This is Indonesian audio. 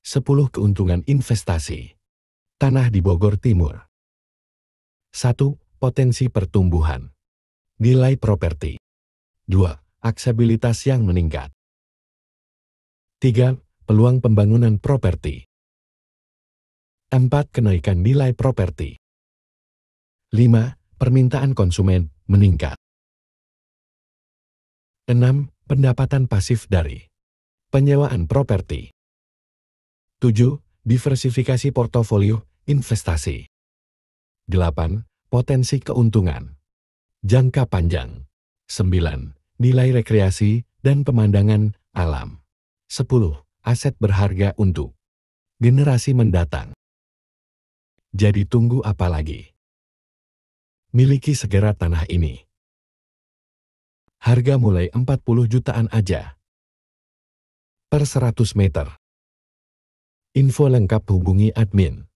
10 Keuntungan Investasi Tanah di Bogor Timur 1. Potensi pertumbuhan Nilai properti 2. Aksabilitas yang meningkat 3. Peluang pembangunan properti 4. Kenaikan nilai properti 5. Permintaan konsumen meningkat 6. Pendapatan pasif dari penyewaan properti 7. Diversifikasi portofolio investasi. 8. Potensi keuntungan. Jangka panjang. 9. Nilai rekreasi dan pemandangan alam. 10. Aset berharga untuk generasi mendatang. Jadi tunggu apa lagi? Miliki segera tanah ini. Harga mulai 40 jutaan aja. Per 100 meter. Info lengkap hubungi admin.